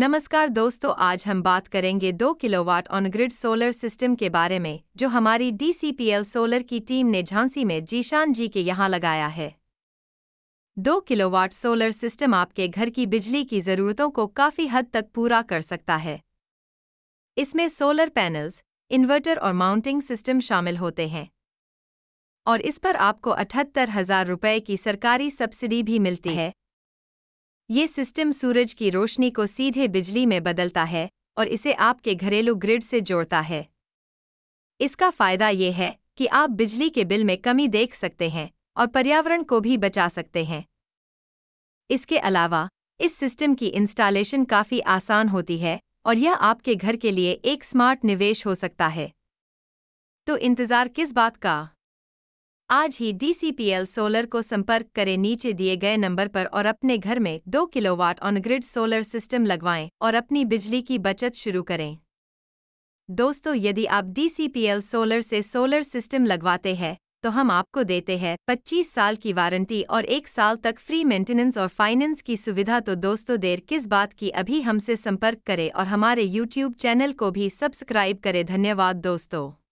नमस्कार दोस्तों आज हम बात करेंगे दो kilowatt on grid solar system के बारे में जो हमारी डीसीपीएल सोलर की टीम ने झांसी में जीशान जी के यहाँ लगाया है दो किलोवाट सोलर सिस्टम आपके घर की बिजली की ज़रूरतों को काफ़ी हद तक पूरा कर सकता है इसमें सोलर पैनल्स इन्वर्टर और माउंटिंग सिस्टम शामिल होते हैं और इस पर आपको अठहत्तर हजार रुपये की सरकारी सब्सिडी भी मिलती है ये सिस्टम सूरज की रोशनी को सीधे बिजली में बदलता है और इसे आपके घरेलू ग्रिड से जोड़ता है इसका फायदा ये है कि आप बिजली के बिल में कमी देख सकते हैं और पर्यावरण को भी बचा सकते हैं इसके अलावा इस सिस्टम की इंस्टॉलेशन काफ़ी आसान होती है और यह आपके घर के लिए एक स्मार्ट निवेश हो सकता है तो इंतज़ार किस बात का आज ही डीसीपीएल सोलर को संपर्क करें नीचे दिए गए नंबर पर और अपने घर में 2 kilowatt on grid solar system लगवाएं और अपनी बिजली की बचत शुरू करें दोस्तों यदि आप डीसीपीएल सोलर से सोलर सिस्टम लगवाते हैं तो हम आपको देते हैं 25 साल की वारंटी और एक साल तक फ्री मेंटेनेंस और फाइनेंस की सुविधा तो दोस्तों देर किस बात की अभी हमसे संपर्क करें और हमारे यूट्यूब चैनल को भी सब्सक्राइब करें धन्यवाद दोस्तों